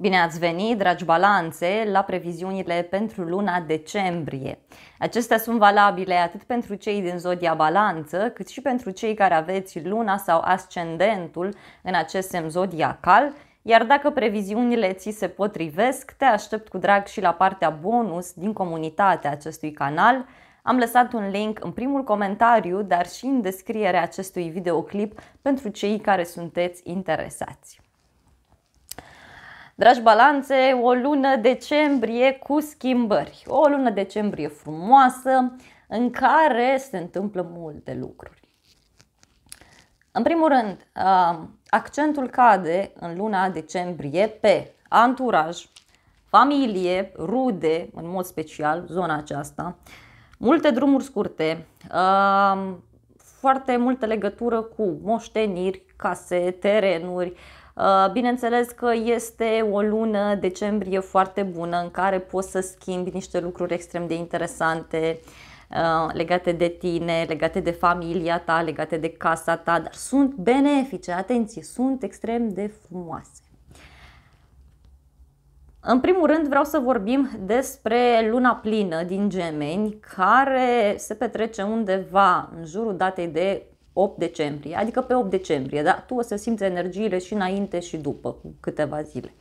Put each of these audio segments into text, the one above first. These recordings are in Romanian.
Bine ați venit, dragi balanțe, la previziunile pentru luna decembrie. Acestea sunt valabile atât pentru cei din zodia balanță, cât și pentru cei care aveți luna sau ascendentul în acest semn zodiacal, iar dacă previziunile ți se potrivesc, te aștept cu drag și la partea bonus din comunitatea acestui canal. Am lăsat un link în primul comentariu, dar și în descrierea acestui videoclip pentru cei care sunteți interesați. Dragi balanțe, o lună decembrie cu schimbări. O lună decembrie frumoasă în care se întâmplă multe lucruri. În primul rând, uh, accentul cade în luna decembrie pe anturaj, familie, rude, în mod special zona aceasta, multe drumuri scurte, uh, foarte multă legătură cu moșteniri, case, terenuri, Uh, bineînțeles că este o lună, decembrie, foarte bună în care poți să schimbi niște lucruri extrem de interesante uh, legate de tine, legate de familia ta, legate de casa ta, dar sunt benefice, atenție, sunt extrem de frumoase. În primul rând vreau să vorbim despre luna plină din gemeni care se petrece undeva în jurul datei de 8 decembrie, adică pe 8 decembrie, da? tu o să simți energiile și înainte și după, cu câteva zile.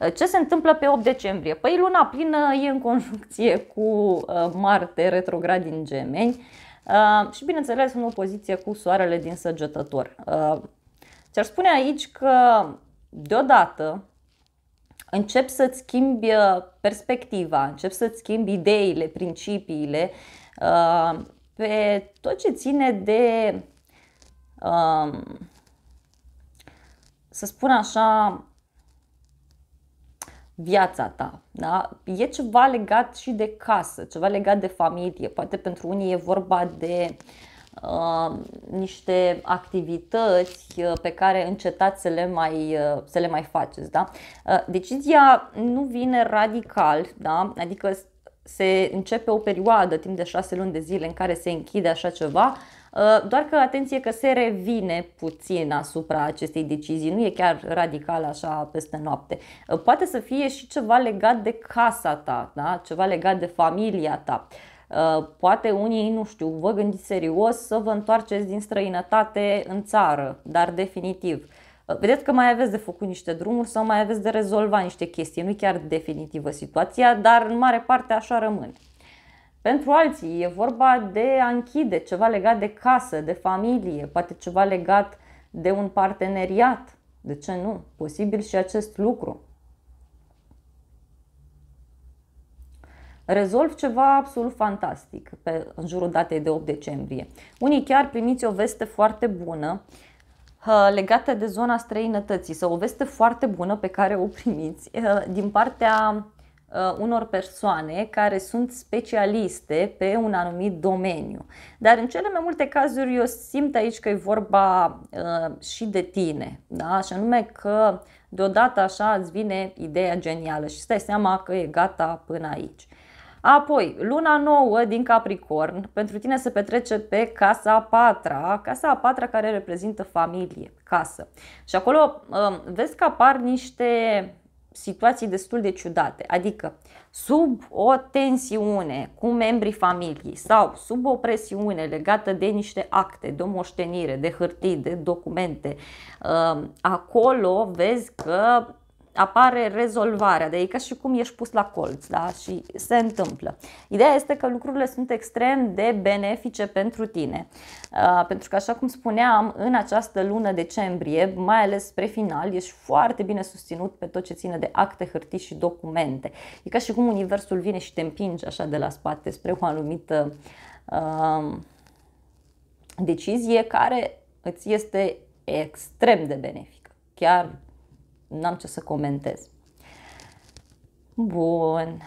Uh, ce se întâmplă pe 8 decembrie? Păi luna plină e în conjuncție cu uh, Marte retrograd din gemeni uh, și bineînțeles în opoziție cu soarele din săgetător. ți ar spune aici că deodată încep să-ți schimbi perspectiva, încep să-ți schimbi ideile, principiile pe tot ce ține de să spun așa, viața ta. Da? E ceva legat și de casă, ceva legat de familie. Poate pentru unii e vorba de uh, niște activități uh, pe care încetați să le mai, uh, să le mai faceți. Da? Uh, decizia nu vine radical, da? adică se începe o perioadă timp de șase luni de zile în care se închide așa ceva, uh, Uh, doar că atenție că se revine puțin asupra acestei decizii, nu e chiar radical așa peste noapte. Uh, poate să fie și ceva legat de casa ta, da? ceva legat de familia ta. Uh, poate unii, nu știu, vă gândiți serios să vă întoarceți din străinătate în țară, dar definitiv. Vedeți că mai aveți de făcut niște drumuri sau mai aveți de rezolvat niște chestii. Nu chiar definitivă situația, dar în mare parte așa rămâne. Pentru alții e vorba de a închide ceva legat de casă, de familie, poate ceva legat de un parteneriat. De ce nu? Posibil și acest lucru. Rezolv ceva absolut fantastic pe, în jurul datei de 8 decembrie. Unii chiar primiți o veste foarte bună legată de zona străinătății sau o veste foarte bună pe care o primiți din partea Uh, unor persoane care sunt specialiste pe un anumit domeniu. Dar în cele mai multe cazuri eu simt aici că e vorba uh, și de tine, da? și anume că deodată așa îți vine ideea genială și stai seama că e gata până aici. Apoi, luna nouă din Capricorn, pentru tine se petrece pe casa a patra, casa a patra care reprezintă familie, casă. Și acolo uh, vezi că apar niște situații destul de ciudate, adică sub o tensiune cu membrii familiei sau sub o presiune legată de niște acte, de o moștenire, de hârtii, de documente, uh, acolo vezi că apare rezolvarea, de e adică ca și cum ești pus la colț da? și se întâmplă. Ideea este că lucrurile sunt extrem de benefice pentru tine, uh, pentru că așa cum spuneam, în această lună decembrie, mai ales spre final, ești foarte bine susținut pe tot ce ține de acte, hârtii și documente. E ca și cum universul vine și te împinge așa de la spate spre o anumită uh, decizie care îți este extrem de benefică. Chiar n-am ce să comentez. Bun.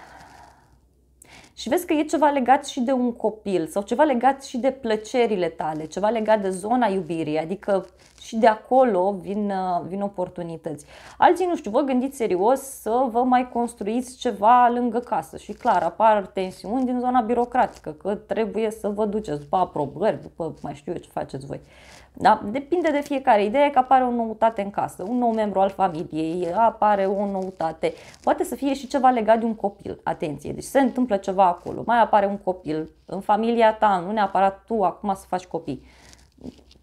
Și vezi că e ceva legat și de un copil sau ceva legat și de plăcerile tale, ceva legat de zona iubirii, adică și de acolo vin, uh, vin oportunități. Alții, nu știu, vă gândiți serios să vă mai construiți ceva lângă casă și clar, apar tensiuni din zona birocratică, că trebuie să vă duceți după aprobări, după mai știu eu ce faceți voi. Da? Depinde de fiecare. idee că apare o noutate în casă, un nou membru al familiei, apare o noutate. Poate să fie și ceva legat de un copil. Atenție, deci se întâmplă ceva acolo, mai apare un copil în familia ta, nu neapărat tu acum să faci copii.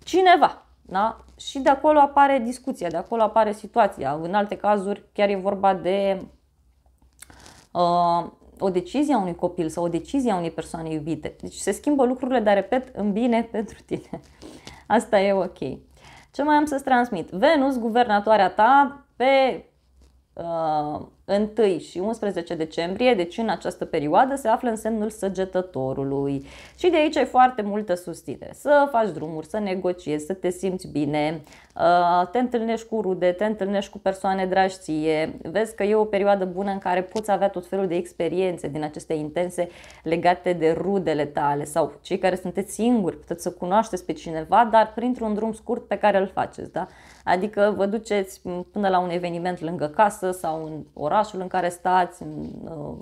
Cineva, da? și de acolo apare discuția, de acolo apare situația. În alte cazuri chiar e vorba de uh, o decizie a unui copil sau o decizie a unei persoane iubite. Deci se schimbă lucrurile, dar repet, în bine pentru tine. Asta e ok. Ce mai am să-ți transmit? Venus, guvernatoarea ta, pe uh, 1 și 11 decembrie, deci în această perioadă, se află în semnul săgetătorului. Și de aici ai foarte multă susținere. Să faci drumuri, să negociezi, să te simți bine, uh, te întâlnești cu rude, te întâlnești cu persoane dragi ție, vezi că e o perioadă bună în care poți avea tot felul de experiențe din aceste intense legate de rudele tale sau cei care sunteți singuri, puteți să cunoașteți pe cineva, dar printr-un drum scurt pe care îl faceți. Da? Adică vă duceți până la un eveniment lângă casă sau în oraș orașul în care stați, în, uh,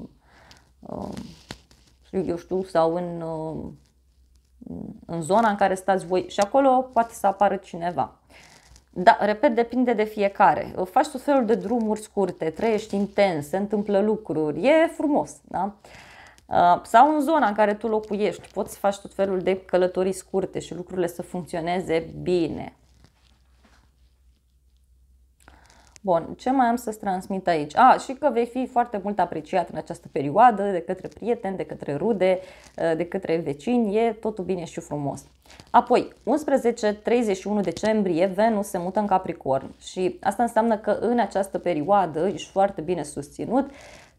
uh, eu știu, sau în, uh, în zona în care stați voi și acolo poate să apară cineva. Da, repet, depinde de fiecare. Faci tot felul de drumuri scurte, trăiești intens, se întâmplă lucruri, e frumos, da? Sau în zona în care tu locuiești, poți să faci tot felul de călătorii scurte și lucrurile să funcționeze bine. Bun, ce mai am să-ți transmit aici? A, și că vei fi foarte mult apreciat în această perioadă de către prieteni, de către rude, eh, de către vecini, e totul bine și frumos. Apoi, 11-31 decembrie, Venus se mută în Capricorn și asta înseamnă că în această perioadă ești foarte bine susținut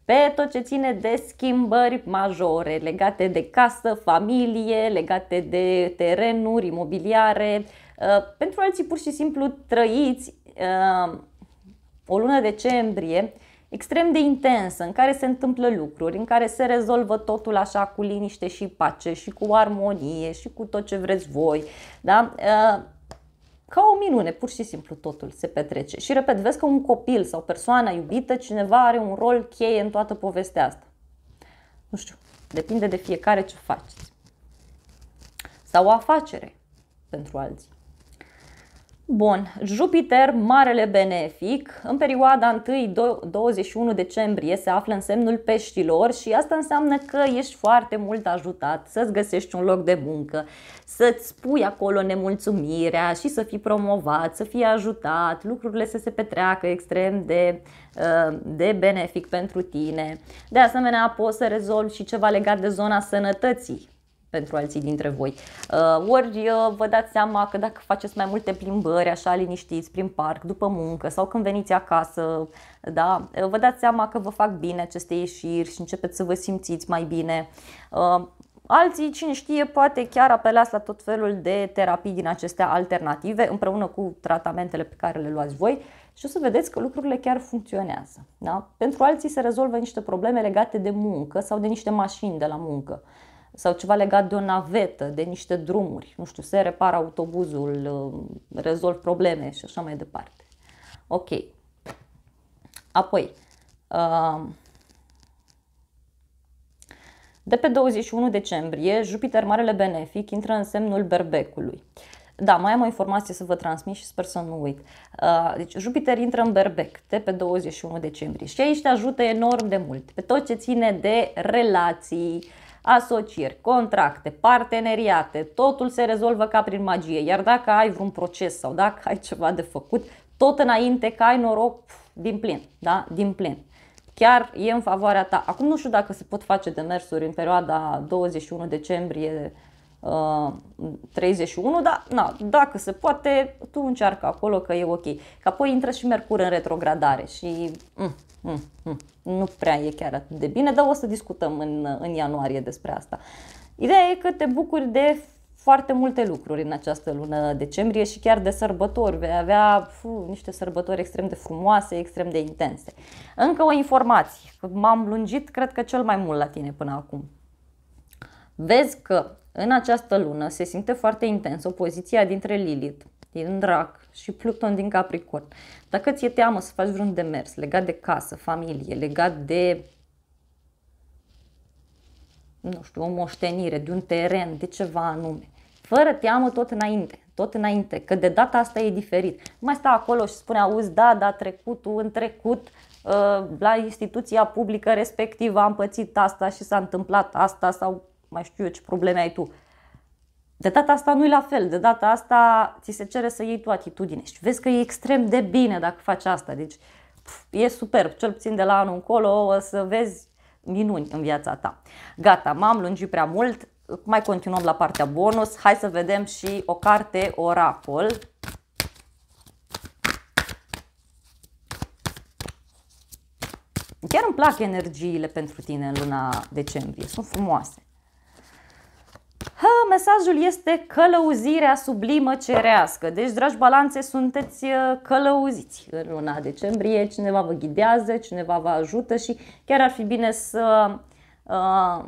pe tot ce ține de schimbări majore legate de casă, familie, legate de terenuri, imobiliare. Eh, pentru alții pur și simplu trăiți eh, o lună decembrie extrem de intensă, în care se întâmplă lucruri, în care se rezolvă totul așa cu liniște și pace și cu armonie și cu tot ce vreți voi. Da? Ă, ca o minune, pur și simplu totul se petrece. Și repet, vezi că un copil sau persoana iubită, cineva are un rol cheie în toată povestea asta. Nu știu, depinde de fiecare ce faceți. Sau o afacere pentru alții. Bun, Jupiter, marele benefic, în perioada 1-21 decembrie se află în semnul peștilor și asta înseamnă că ești foarte mult ajutat să-ți găsești un loc de muncă, să-ți pui acolo nemulțumirea și să fii promovat, să fii ajutat, lucrurile să se petreacă extrem de, ă, de benefic pentru tine. De asemenea, poți să rezolvi și ceva legat de zona sănătății pentru alții dintre voi. Uh, ori uh, vă dați seama că dacă faceți mai multe plimbări, așa liniștiți, prin parc, după muncă sau când veniți acasă, da, uh, vă dați seama că vă fac bine aceste ieșiri și începeți să vă simțiți mai bine. Alții, cine știe, poate chiar apelați la tot felul de terapii din acestea alternative împreună cu tratamentele pe care le luați voi și o să vedeți că lucrurile chiar funcționează. Da? Pentru alții se rezolvă niște probleme legate de muncă sau de niște mașini de la muncă sau ceva legat de o navetă, de niște drumuri, nu știu, se repară autobuzul, uh, rezolv probleme și așa mai departe. Ok. Apoi, uh, de pe 21 decembrie, Jupiter, Marele Benefic, intră în semnul berbecului. Da, mai am o informație să vă transmit și sper să nu uit. Uh, deci Jupiter intră în berbec de pe 21 decembrie și aici te ajută enorm de mult pe tot ce ține de relații, asocieri, contracte, parteneriate, totul se rezolvă ca prin magie. Iar dacă ai vreun proces sau dacă ai ceva de făcut, tot înainte că ai noroc din plin, da? Din plin. Chiar e în favoarea ta. Acum nu știu dacă se pot face demersuri în perioada 21 decembrie 31, uh, dar na, dacă se poate, tu încearcă acolo că e ok. Că apoi intră și Mercur în retrogradare și mm, mm, mm, nu prea e chiar atât de bine, dar o să discutăm în, în ianuarie despre asta. Ideea e că te bucuri de foarte multe lucruri în această lună decembrie și chiar de sărbători. Vei avea fu, niște sărbători extrem de frumoase, extrem de intense. Încă o informație. M-am lungit, cred că cel mai mult la tine până acum. Vezi că în această lună se simte foarte intens opoziția dintre Lilith din Drac și Pluton din Capricorn. Dacă ți-e teamă să faci vreun demers legat de casă, familie, legat de nu știu, o moștenire, de un teren, de ceva anume. Fără teamă tot înainte, tot înainte, că de data asta e diferit. Nu mai sta acolo și spune, auzi, da, da, trecutul, în trecut, uh, la instituția publică respectivă am pățit asta și s-a întâmplat asta sau mai știu eu ce probleme ai tu. De data asta nu e la fel, de data asta ți se cere să iei tu atitudine și vezi că e extrem de bine dacă faci asta, deci pf, e superb, cel puțin de la anul încolo o să vezi minuni în viața ta. Gata, m-am lungit prea mult, mai continuăm la partea bonus, hai să vedem și o carte oracol. Chiar îmi plac energiile pentru tine în luna decembrie, sunt frumoase. Da, mesajul este călăuzirea sublimă cerească. Deci, dragi balanțe, sunteți uh, călăuziți în luna decembrie, cineva vă ghidează, cineva vă ajută și chiar ar fi bine să, uh,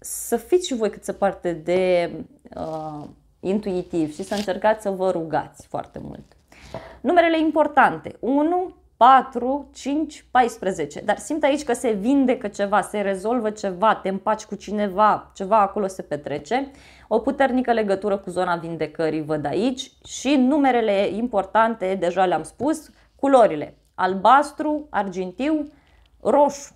să fiți și voi cât se parte de uh, intuitiv și să încercați să vă rugați foarte mult. Numerele importante. 1, 4, 5, 14. Dar simt aici că se vindecă ceva, se rezolvă ceva, te împaci cu cineva, ceva acolo se petrece. O puternică legătură cu zona vindecării văd aici și numerele importante, deja le-am spus, culorile. Albastru, argintiu, roșu.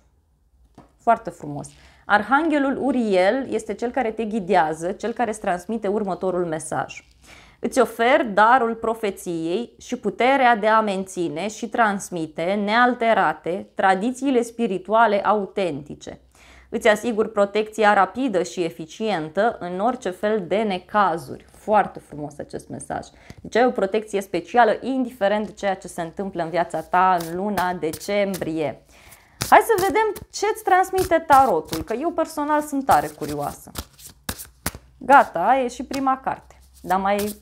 Foarte frumos. Arhanghelul Uriel este cel care te ghidează, cel care îți transmite următorul mesaj. Îți ofer darul profeției și puterea de a menține și transmite nealterate tradițiile spirituale autentice. Îți asigur protecția rapidă și eficientă în orice fel de necazuri. Foarte frumos acest mesaj. Deci ai o protecție specială indiferent de ceea ce se întâmplă în viața ta în luna decembrie. Hai să vedem ce îți transmite tarotul, că eu personal sunt tare curioasă. Gata, e și prima carte. Dar mai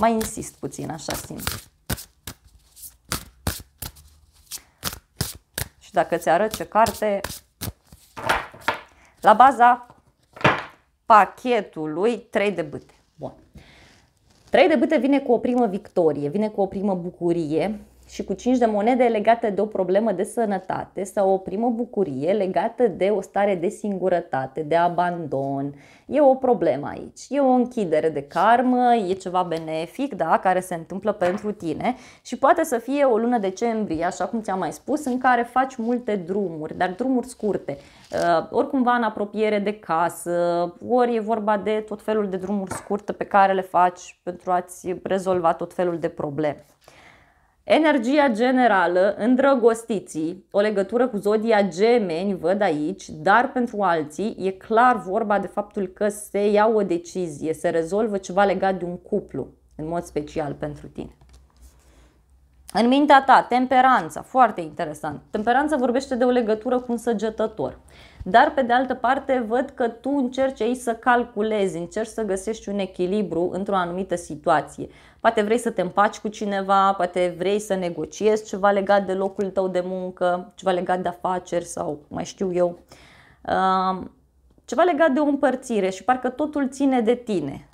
mai insist puțin, așa simt. Și dacă ți arăt ce carte, la baza pachetului 3 de bâte. Bun. 3 de bâte vine cu o primă victorie, vine cu o primă bucurie, și cu 5 de monede legate de o problemă de sănătate sau o primă bucurie legată de o stare de singurătate, de abandon. E o problemă aici. E o închidere de karmă, e ceva benefic, da, care se întâmplă pentru tine și poate să fie o lună decembrie, așa cum ți-am mai spus, în care faci multe drumuri, dar drumuri scurte. Uh, oricumva în apropiere de casă, ori e vorba de tot felul de drumuri scurte pe care le faci pentru a-ți rezolva tot felul de probleme. Energia generală, îndrăgostiții, o legătură cu zodia gemeni, văd aici, dar pentru alții e clar vorba de faptul că se ia o decizie, se rezolvă ceva legat de un cuplu, în mod special pentru tine. În mintea ta, temperanța, foarte interesant. Temperanța vorbește de o legătură cu un săgetător dar pe de altă parte văd că tu încerci aici să calculezi, încerci să găsești un echilibru într-o anumită situație. Poate vrei să te împaci cu cineva, poate vrei să negociezi ceva legat de locul tău de muncă, ceva legat de afaceri sau mai știu eu. Ceva legat de o împărțire și parcă totul ține de tine.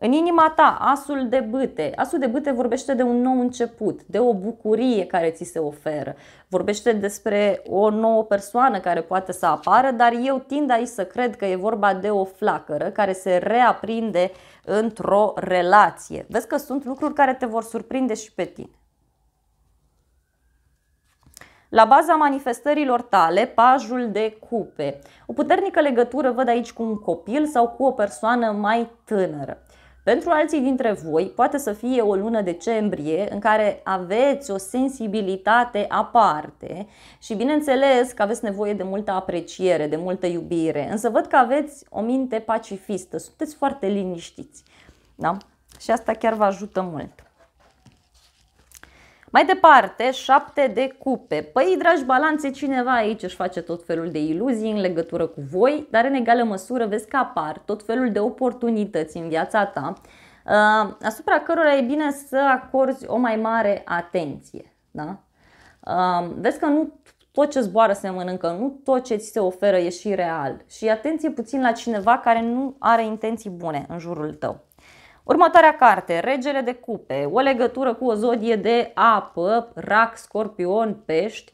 În inima ta, asul de bâte. Asul de bâte vorbește de un nou început, de o bucurie care ți se oferă. Vorbește despre o nouă persoană care poate să apară, dar eu tind aici să cred că e vorba de o flacără care se reaprinde într-o relație. Vezi că sunt lucruri care te vor surprinde și pe tine. La baza manifestărilor tale, pajul de cupe. O puternică legătură văd aici cu un copil sau cu o persoană mai tânără. Pentru alții dintre voi, poate să fie o lună decembrie în care aveți o sensibilitate aparte și bineînțeles că aveți nevoie de multă apreciere, de multă iubire, însă văd că aveți o minte pacifistă, sunteți foarte liniștiți. Da? Și asta chiar vă ajută mult. Mai departe, șapte de cupe. Păi, dragi balanțe, cineva aici își face tot felul de iluzii în legătură cu voi, dar în egală măsură vezi că apar tot felul de oportunități în viața ta, uh, asupra cărora e bine să acorzi o mai mare atenție. Da? Uh, vezi că nu tot ce zboară se mănâncă, nu tot ce ți se oferă e și real. Și atenție puțin la cineva care nu are intenții bune în jurul tău. Următoarea carte, Regele de Cupe, o legătură cu o zodie de apă, rac, scorpion, pești.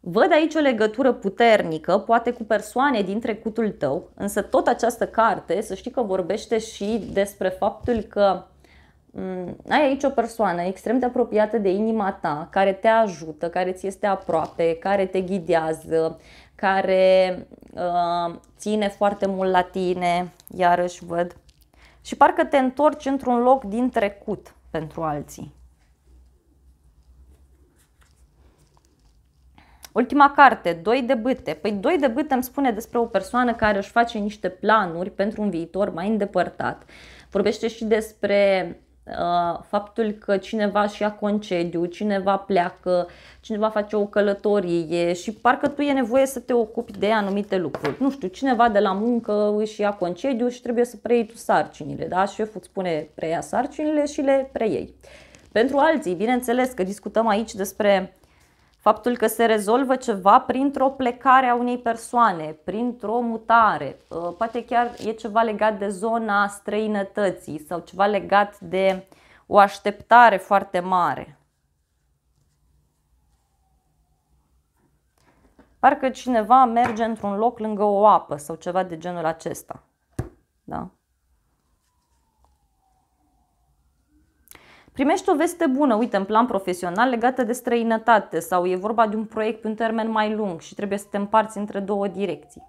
Văd aici o legătură puternică, poate cu persoane din trecutul tău, însă tot această carte, să știi că vorbește și despre faptul că mm, ai aici o persoană extrem de apropiată de inima ta, care te ajută, care ți este aproape, care te ghidează, care uh, ține foarte mult la tine, iarăși văd și parcă te întorci într-un loc din trecut pentru alții. Ultima carte, doi de bâte. Păi doi de bâte îmi spune despre o persoană care își face niște planuri pentru un viitor mai îndepărtat. Vorbește și despre Uh, faptul că cineva și ia concediu, cineva pleacă, cineva face o călătorie și parcă tu e nevoie să te ocupi de anumite lucruri. Nu știu, cineva de la muncă își ia concediu și trebuie să preiei tu sarcinile, da? Șeful îți spune preia sarcinile și le preiei. Pentru alții, bineînțeles că discutăm aici despre faptul că se rezolvă ceva printr-o plecare a unei persoane, printr-o mutare, ă, poate chiar e ceva legat de zona străinătății sau ceva legat de o așteptare foarte mare. Parcă cineva merge într-un loc lângă o apă sau ceva de genul acesta. Da? Primești o veste bună, uite, în plan profesional legată de străinătate sau e vorba de un proiect pe un termen mai lung și trebuie să te împarți între două direcții.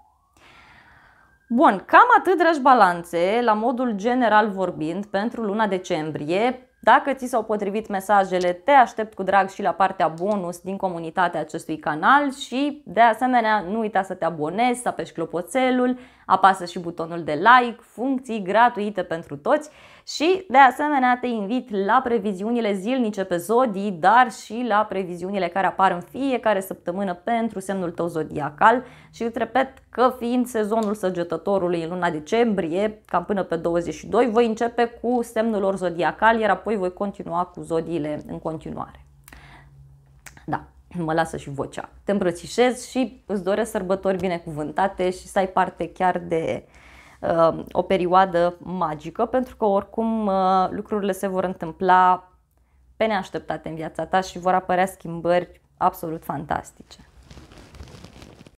Bun, cam atât, dragi balanțe, la modul general vorbind, pentru luna decembrie. Dacă ți s-au potrivit mesajele, te aștept cu drag și la partea bonus din comunitatea acestui canal și, de asemenea, nu uita să te abonezi, să apeși clopoțelul, apasă și butonul de like, funcții gratuite pentru toți. Și de asemenea te invit la previziunile zilnice pe zodii, dar și la previziunile care apar în fiecare săptămână pentru semnul tău zodiacal și îți repet că fiind sezonul săgetătorului în luna decembrie, cam până pe 22, voi începe cu semnul lor zodiacal, iar apoi voi continua cu zodiile în continuare. Da, mă lasă și vocea. Te îmbrățișez și îți doresc sărbători binecuvântate și să ai parte chiar de Uh, o perioadă magică, pentru că oricum uh, lucrurile se vor întâmpla pe neașteptate în viața ta și vor apărea schimbări absolut fantastice.